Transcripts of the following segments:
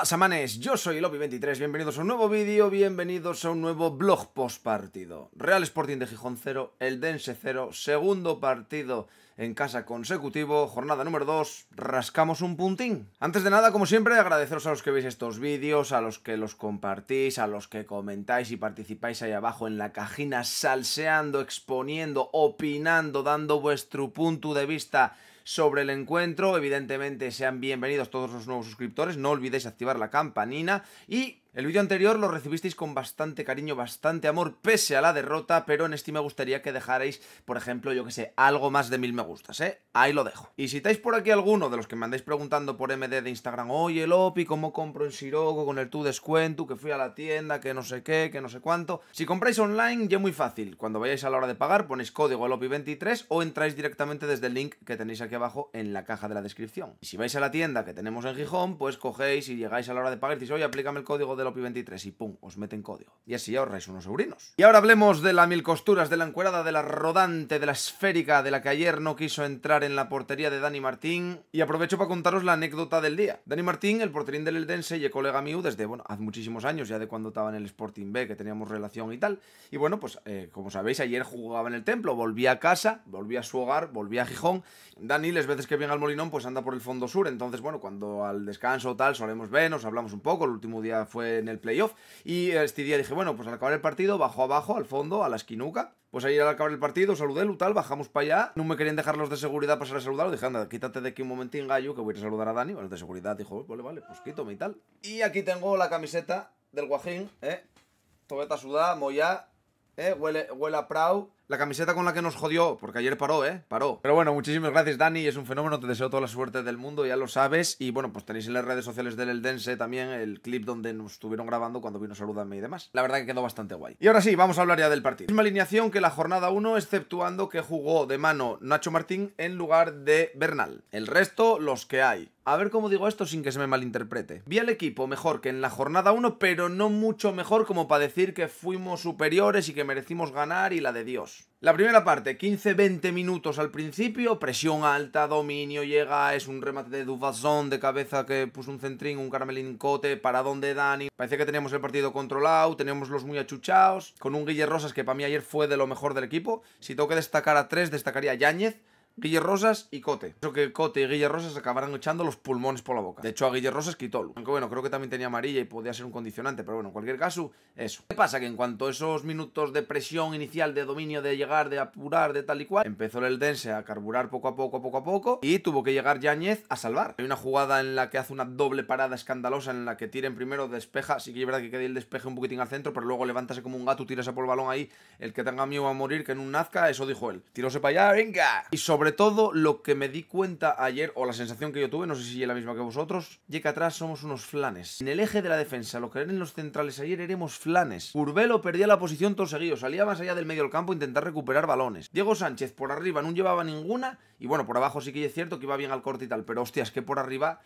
pasa Yo soy Lopi23, bienvenidos a un nuevo vídeo, bienvenidos a un nuevo blog post partido. Real Sporting de Gijón 0, el Dense 0, segundo partido en casa consecutivo, jornada número 2, rascamos un puntín. Antes de nada, como siempre, agradeceros a los que veis estos vídeos, a los que los compartís, a los que comentáis y participáis ahí abajo en la cajina, salseando, exponiendo, opinando, dando vuestro punto de vista sobre el encuentro. Evidentemente sean bienvenidos todos los nuevos suscriptores. No olvidéis activar la campanina y el vídeo anterior lo recibisteis con bastante cariño, bastante amor, pese a la derrota, pero en este me gustaría que dejarais, por ejemplo, yo que sé, algo más de mil me gustas, ¿eh? Ahí lo dejo. Y si estáis por aquí alguno de los que me andáis preguntando por MD de Instagram, oye Lopi, ¿cómo compro en Siroco con el tu descuento? Que fui a la tienda, que no sé qué, que no sé cuánto. Si compráis online, ya muy fácil. Cuando vayáis a la hora de pagar, ponéis código Lopi23 o entráis directamente desde el link que tenéis aquí abajo en la caja de la descripción. Y si vais a la tienda que tenemos en Gijón, pues cogéis y llegáis a la hora de pagar y decís, oye, aplícame el código de OPI23 y pum, os meten código. Y así ahorráis unos sobrinos. Y ahora hablemos de la mil costuras, de la encuerada, de la rodante, de la esférica, de la que ayer no quiso entrar en la portería de Dani Martín. Y aprovecho para contaros la anécdota del día. Dani Martín, el porterín del Eldense y colega mío desde, bueno, hace muchísimos años, ya de cuando estaba en el Sporting B, que teníamos relación y tal. Y bueno, pues eh, como sabéis, ayer jugaba en el templo, volví a casa, volví a su hogar, volví a Gijón. Dani, las veces que viene al Molinón, pues anda por el fondo sur. Entonces, bueno, cuando al descanso o tal solemos vernos, hablamos un poco. El último día fue en el playoff. Y este día dije, bueno, pues al acabar el partido, bajo abajo, al fondo, a la esquinuca. Pues ahí al acabar el partido, saludé, tal, bajamos para allá. No me querían dejar los de seguridad pasar a saludar. Dije, anda, quítate de aquí un momentín, gallo, que voy a saludar a Dani. Los de seguridad dijo, oh, vale, vale, pues quítome y tal. Y aquí tengo la camiseta del Guajín, ¿eh? Tobeta sudá, moya, ¿eh? Huele, huele a prau la camiseta con la que nos jodió, porque ayer paró, ¿eh? Paró. Pero bueno, muchísimas gracias, Dani, es un fenómeno, te deseo toda la suerte del mundo, ya lo sabes. Y bueno, pues tenéis en las redes sociales del Eldense también el clip donde nos estuvieron grabando cuando vino a saludarme y demás. La verdad que quedó bastante guay. Y ahora sí, vamos a hablar ya del partido. Misma alineación que la jornada 1, exceptuando que jugó de mano Nacho Martín en lugar de Bernal. El resto, los que hay. A ver cómo digo esto sin que se me malinterprete. Vi al equipo mejor que en la jornada 1, pero no mucho mejor como para decir que fuimos superiores y que merecimos ganar y la de Dios. La primera parte, 15-20 minutos al principio, presión alta, dominio, llega, es un remate de Duvazón de cabeza que puso un centrín, un caramelincote, para donde Dani. Parece que tenemos el partido controlado, tenemos los muy achuchados, con un Guille Rosas que para mí ayer fue de lo mejor del equipo. Si tengo que destacar a tres, destacaría a Yáñez, Guille Rosas y Cote. Creo que Cote y Guille Rosas acabarán echando los pulmones por la boca. De hecho, a Guille Rosas quitó Aunque bueno, creo que también tenía amarilla y podía ser un condicionante, pero bueno, en cualquier caso, eso. ¿Qué pasa? Que en cuanto a esos minutos de presión inicial, de dominio, de llegar, de apurar, de tal y cual, empezó el Eldense a carburar poco a poco, poco a poco, y tuvo que llegar Yáñez a salvar. Hay una jugada en la que hace una doble parada escandalosa en la que tiren primero, despeja, sí que es verdad que queda el despeje un poquitín al centro, pero luego levántase como un gato, tirase por el balón ahí, el que tenga miedo va a morir que en un nazca, eso dijo él. tirose para allá, venga. Y sobre sobre todo lo que me di cuenta ayer, o la sensación que yo tuve, no sé si es la misma que vosotros, y que atrás somos unos flanes. En el eje de la defensa, lo que eran los centrales ayer, éramos flanes. Urbelo perdía la posición todo seguido, salía más allá del medio del campo a intentar recuperar balones. Diego Sánchez por arriba no llevaba ninguna, y bueno, por abajo sí que es cierto que iba bien al corte y tal, pero hostias, que por arriba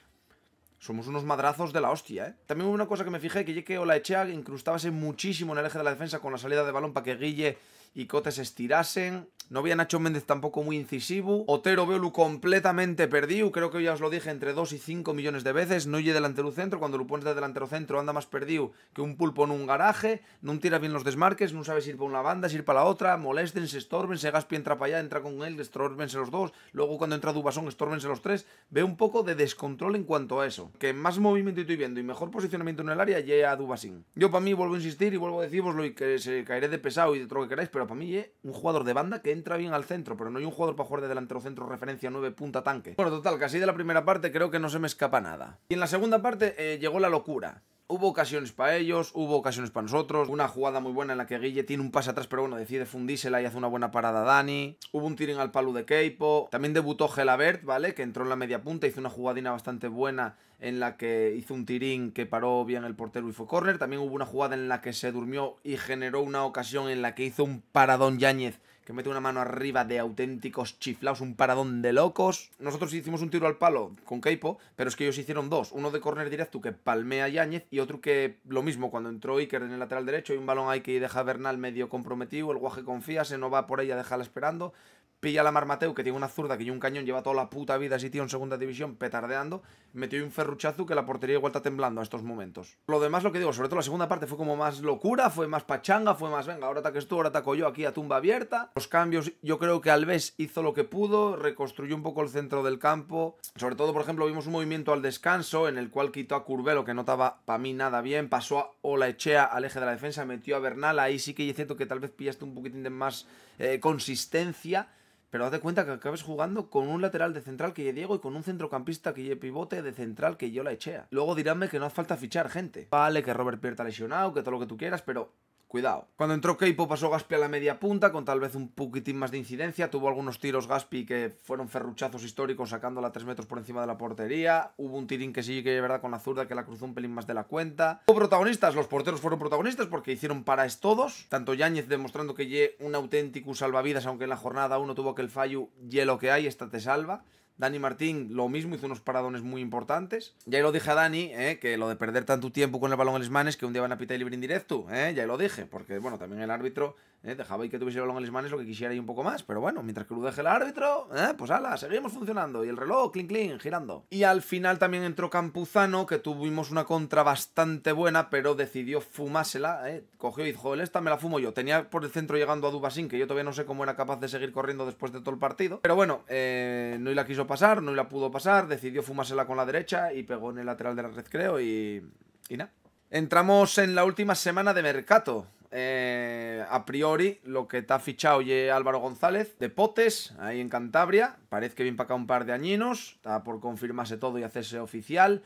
somos unos madrazos de la hostia, ¿eh? También hubo una cosa que me fijé, que Yeke Olaechea incrustábase muchísimo en el eje de la defensa con la salida de balón para que Guille y Cotes estirasen. No había Nacho Méndez tampoco muy incisivo. Otero Lu completamente perdido. Creo que ya os lo dije entre 2 y 5 millones de veces. No oye delantero centro. Cuando lo pones de delantero centro anda más perdido que un pulpo en un garaje. No tira bien los desmarques. No sabes ir para una banda, ir para la otra. Molesten, se estorben. Se Gaspi entra para allá, entra con él. Estorbense los dos. Luego cuando entra Dubasón, estorbense los tres. Veo un poco de descontrol en cuanto a eso. Que más movimiento estoy viendo y mejor posicionamiento en el área llega a Dubasín. Yo para mí vuelvo a insistir y vuelvo a deciroslo y que se caeré de pesado y de todo lo que queráis, pero para mí un jugador de banda que entra bien al centro, pero no hay un jugador para jugar de delantero centro referencia 9 punta tanque. Bueno, total, casi de la primera parte creo que no se me escapa nada. Y en la segunda parte eh, llegó la locura. Hubo ocasiones para ellos, hubo ocasiones para nosotros. Una jugada muy buena en la que Guille tiene un pase atrás, pero bueno, decide fundísela y hace una buena parada Dani. Hubo un tirín al palo de Keipo. También debutó Gelabert, ¿vale? Que entró en la media punta, hizo una jugadina bastante buena en la que hizo un tirín que paró bien el portero y fue corner. También hubo una jugada en la que se durmió y generó una ocasión en la que hizo un paradón Yáñez que mete una mano arriba de auténticos chiflaos, un paradón de locos. Nosotros hicimos un tiro al palo con Keipo, pero es que ellos hicieron dos. Uno de corner directo que palmea Yáñez y otro que lo mismo, cuando entró Iker en el lateral derecho y un balón ahí que deja a Bernal medio comprometido, el guaje confía, se no va por ella, dejarla esperando pilla la Marmateu, que tiene una zurda que y un cañón lleva toda la puta vida así, tío, en segunda división, petardeando. Metió un ferruchazo que la portería igual está temblando a estos momentos. Lo demás, lo que digo, sobre todo la segunda parte fue como más locura, fue más pachanga, fue más, venga, ahora ataques tú, ahora ataco yo aquí a tumba abierta. Los cambios, yo creo que Alves hizo lo que pudo, reconstruyó un poco el centro del campo. Sobre todo, por ejemplo, vimos un movimiento al descanso en el cual quitó a Curvelo, que no estaba para mí nada bien, pasó a Echea, al eje de la defensa, metió a Bernal, ahí sí que es cierto que tal vez pillaste un poquitín de más eh, consistencia. Pero haz de cuenta que acabes jugando con un lateral de central que lleve Diego y con un centrocampista que lleve pivote de central que yo la echea. Luego diránme que no hace falta fichar gente. Vale, que Robert Pierre lesionado, que todo lo que tú quieras, pero Cuidado. Cuando entró Keipo pasó Gaspi a la media punta, con tal vez un poquitín más de incidencia. Tuvo algunos tiros Gaspi que fueron ferruchazos históricos, sacándola tres metros por encima de la portería. Hubo un tirín que sí que es verdad con la zurda, que la cruzó un pelín más de la cuenta. Hubo protagonistas, los porteros fueron protagonistas porque hicieron paraes todos. Tanto Yáñez demostrando que ye un auténtico salvavidas, aunque en la jornada uno tuvo que el fallo, y lo que hay, esta te salva. Dani Martín lo mismo, hizo unos paradones muy importantes. Ya lo dije a Dani, eh, que lo de perder tanto tiempo con el balón en las manos que un día van a pitar libre indirecto, ¿eh? ya lo dije, porque bueno, también el árbitro eh, dejaba ahí que tuviese el balón en las manos lo que quisiera y un poco más, pero bueno, mientras que lo deje el árbitro, eh, pues ala, seguimos funcionando y el reloj, clink, clink, girando. Y al final también entró Campuzano, que tuvimos una contra bastante buena, pero decidió fumársela, cogió y dijo, esta me la fumo yo. Tenía por el centro llegando a Dubasín, que yo todavía no sé cómo era capaz de seguir corriendo después de todo el partido, pero bueno, no la quiso pasar, no la pudo pasar, decidió fumársela con la derecha y pegó en el lateral de la red, creo, y, nada. Entramos en la última semana de mercado. Eh, a priori, lo que te ha fichado ye Álvaro González de Potes, ahí en Cantabria. Parece que viene para acá un par de añinos. Está por confirmarse todo y hacerse oficial.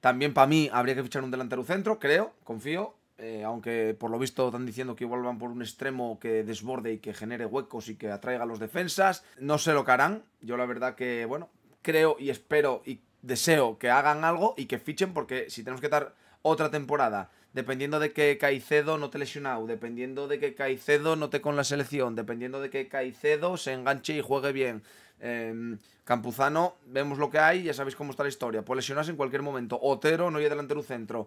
También para mí habría que fichar un delantero centro, creo, confío. Eh, aunque por lo visto están diciendo que vuelvan por un extremo que desborde y que genere huecos y que atraiga a los defensas, no sé lo que harán. Yo la verdad que, bueno, creo y espero y deseo que hagan algo y que fichen porque si tenemos que estar otra temporada dependiendo de que Caicedo no te lesionado, dependiendo de que Caicedo no con la selección, dependiendo de que Caicedo se enganche y juegue bien, Em, Campuzano, vemos lo que hay, ya sabéis cómo está la historia. Pues lesionarse en cualquier momento. Otero, no hay delantero centro.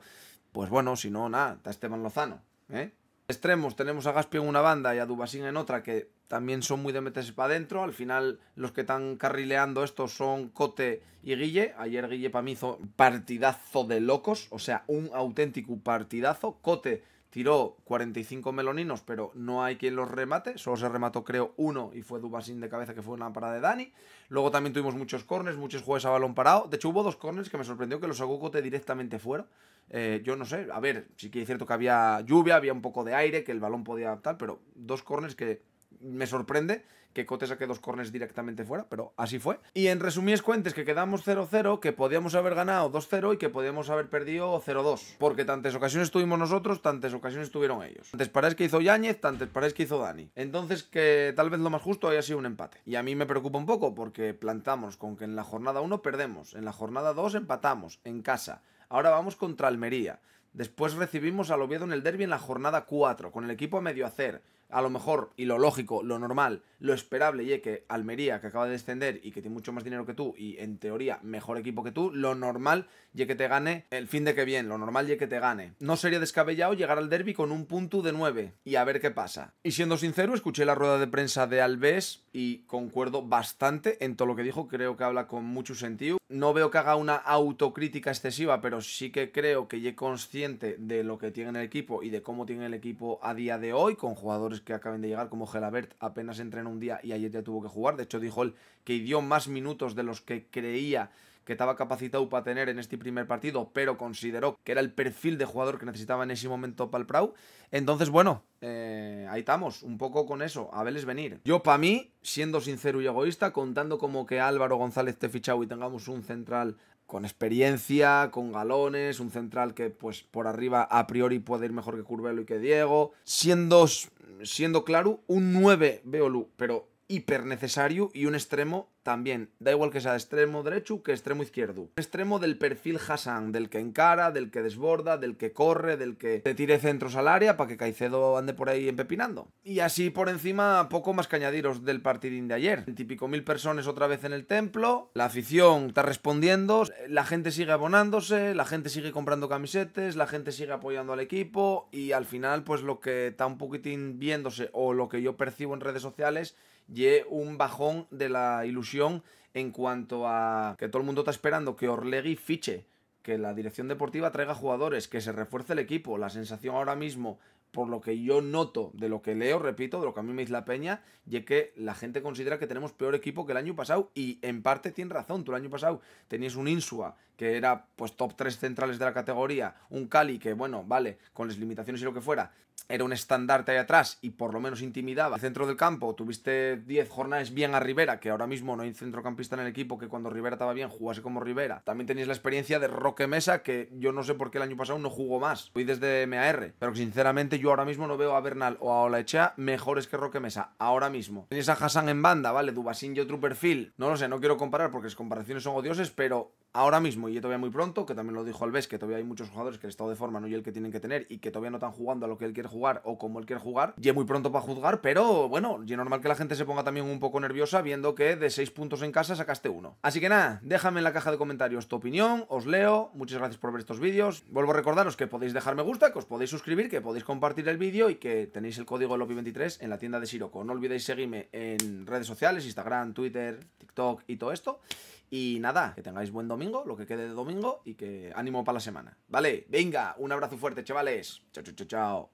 Pues bueno, si no, nada, está Esteban Lozano. ¿eh? Extremos, tenemos a Gaspi en una banda y a Dubasín en otra, que también son muy de meterse para adentro. Al final, los que están carrileando esto son Cote y Guille. Ayer Guille Pamizo partidazo de locos, o sea, un auténtico partidazo. Cote tiró 45 meloninos, pero no hay quien los remate. Solo se remató, creo, uno y fue Dubasín de cabeza, que fue una parada de Dani. Luego también tuvimos muchos corners, muchos juegos a balón parado. De hecho, hubo dos corners que me sorprendió que los sacó directamente fuera. Eh, yo no sé, a ver, sí que es cierto que había lluvia, había un poco de aire, que el balón podía adaptar, pero dos corners que me sorprende que Cote saque dos cornes directamente fuera, pero así fue. Y en resumidas cuentas, que quedamos 0-0, que podíamos haber ganado 2-0 y que podíamos haber perdido 0-2. Porque tantas ocasiones tuvimos nosotros, tantas ocasiones tuvieron ellos. Tantas paréis que hizo Yáñez, tantas paredes que hizo Dani. Entonces, que tal vez lo más justo haya sido un empate. Y a mí me preocupa un poco porque plantamos con que en la jornada 1 perdemos, en la jornada 2 empatamos, en casa. Ahora vamos contra Almería. Después recibimos al Oviedo en el derby en la jornada 4, con el equipo a medio hacer a lo mejor, y lo lógico, lo normal, lo esperable, y que Almería, que acaba de descender y que tiene mucho más dinero que tú, y en teoría mejor equipo que tú, lo normal, y que te gane el fin de que bien, lo normal, y que te gane. No sería descabellado llegar al derby con un punto de 9 y a ver qué pasa. Y siendo sincero, escuché la rueda de prensa de Alves y concuerdo bastante en todo lo que dijo, creo que habla con mucho sentido. No veo que haga una autocrítica excesiva, pero sí que creo que es consciente de lo que tiene el equipo y de cómo tiene el equipo a día de hoy, con jugadores que acaben de llegar, como Gelabert, apenas entrenó un día y ayer ya tuvo que jugar. De hecho, dijo él que dio más minutos de los que creía que estaba capacitado para tener en este primer partido, pero consideró que era el perfil de jugador que necesitaba en ese momento para el Prau. Entonces, bueno, eh, ahí estamos, un poco con eso, a verles venir. Yo, para mí, siendo sincero y egoísta, contando como que Álvaro González te fichado y tengamos un central con experiencia, con galones, un central que pues por arriba a priori puede ir mejor que Curvelo y que Diego. Siendo, siendo claro, un 9 Lu, pero hiper necesario y un extremo también, da igual que sea extremo derecho que extremo izquierdo. Extremo del perfil Hassan, del que encara, del que desborda, del que corre, del que te tire centros al área para que Caicedo ande por ahí empepinando. Y así por encima, poco más que añadiros del partidín de ayer. típico mil personas otra vez en el templo, la afición está respondiendo, la gente sigue abonándose, la gente sigue comprando camisetes, la gente sigue apoyando al equipo y al final pues lo que está un poquitín viéndose o lo que yo percibo en redes sociales, y un bajón de la ilusión en cuanto a que todo el mundo está esperando que Orlegui fiche, que la dirección deportiva traiga jugadores, que se refuerce el equipo. La sensación ahora mismo, por lo que yo noto, de lo que leo, repito, de lo que a mí me dice la peña, y es que la gente considera que tenemos peor equipo que el año pasado, y en parte tiene razón. Tú el año pasado tenías un Insua, que era pues top 3 centrales de la categoría, un Cali, que bueno, vale, con las limitaciones y lo que fuera, era un estandarte ahí atrás y por lo menos intimidaba. El centro del campo, tuviste 10 jornadas bien a Rivera, que ahora mismo no hay centrocampista en el equipo que cuando Rivera estaba bien jugase como Rivera. También tenéis la experiencia de Roque Mesa, que yo no sé por qué el año pasado no jugó más. Fui desde MAR, pero sinceramente yo ahora mismo no veo a Bernal o a Olaechea mejores que Roque Mesa, ahora mismo. Tenéis a Hassan en banda, ¿vale? Dubasín y otro perfil. No lo sé, no quiero comparar porque las comparaciones son odiosas, pero ahora mismo y todavía muy pronto, que también lo dijo Alves, que todavía hay muchos jugadores que el estado de forma no y el que tienen que tener y que todavía no están jugando a lo que él quiere jugar o como él quiere jugar, es muy pronto para juzgar, pero bueno, ya normal que la gente se ponga también un poco nerviosa viendo que de 6 puntos en casa sacaste uno. Así que nada, déjame en la caja de comentarios tu opinión, os leo, muchas gracias por ver estos vídeos, vuelvo a recordaros que podéis dejar me gusta, que os podéis suscribir, que podéis compartir el vídeo y que tenéis el código LOPI23 en la tienda de Siroco. No olvidéis seguirme en redes sociales, Instagram, Twitter, y todo esto. Y nada, que tengáis buen domingo, lo que quede de domingo y que ánimo para la semana. Vale, venga, un abrazo fuerte, chavales. Chao, chao, chao, chao.